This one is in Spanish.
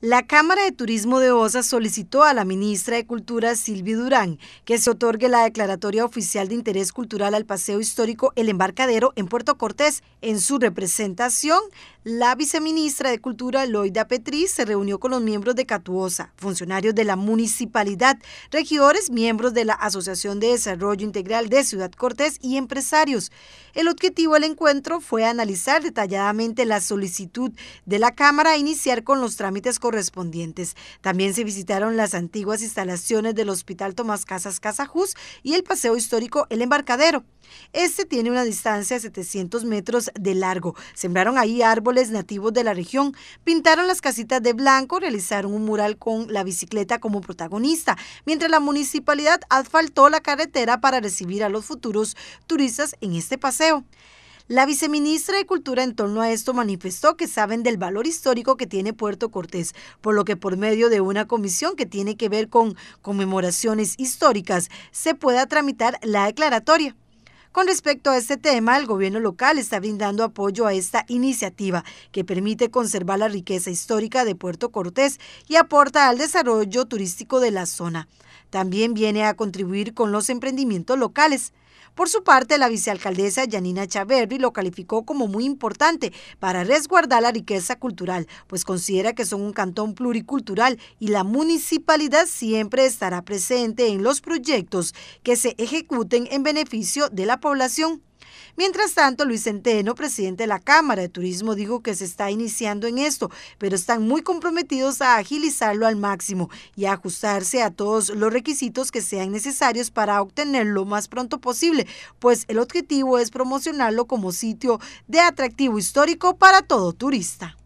La Cámara de Turismo de Osa solicitó a la ministra de Cultura, Silvi Durán, que se otorgue la declaratoria oficial de interés cultural al paseo histórico El Embarcadero en Puerto Cortés en su representación la viceministra de Cultura, Loida Petriz, se reunió con los miembros de Catuosa, funcionarios de la municipalidad, regidores, miembros de la Asociación de Desarrollo Integral de Ciudad Cortés y empresarios. El objetivo del encuentro fue analizar detalladamente la solicitud de la Cámara e iniciar con los trámites correspondientes. También se visitaron las antiguas instalaciones del Hospital Tomás Casas Casajus y el Paseo Histórico El Embarcadero. Este tiene una distancia de 700 metros de largo. Sembraron ahí árboles nativos de la región, pintaron las casitas de blanco, realizaron un mural con la bicicleta como protagonista, mientras la municipalidad asfaltó la carretera para recibir a los futuros turistas en este paseo. La viceministra de Cultura en torno a esto manifestó que saben del valor histórico que tiene Puerto Cortés, por lo que por medio de una comisión que tiene que ver con conmemoraciones históricas se pueda tramitar la declaratoria. Con respecto a este tema, el gobierno local está brindando apoyo a esta iniciativa que permite conservar la riqueza histórica de Puerto Cortés y aporta al desarrollo turístico de la zona. También viene a contribuir con los emprendimientos locales. Por su parte, la vicealcaldesa Janina Chaverri lo calificó como muy importante para resguardar la riqueza cultural, pues considera que son un cantón pluricultural y la municipalidad siempre estará presente en los proyectos que se ejecuten en beneficio de la población Mientras tanto, Luis Centeno, presidente de la Cámara de Turismo, dijo que se está iniciando en esto, pero están muy comprometidos a agilizarlo al máximo y a ajustarse a todos los requisitos que sean necesarios para obtenerlo más pronto posible, pues el objetivo es promocionarlo como sitio de atractivo histórico para todo turista.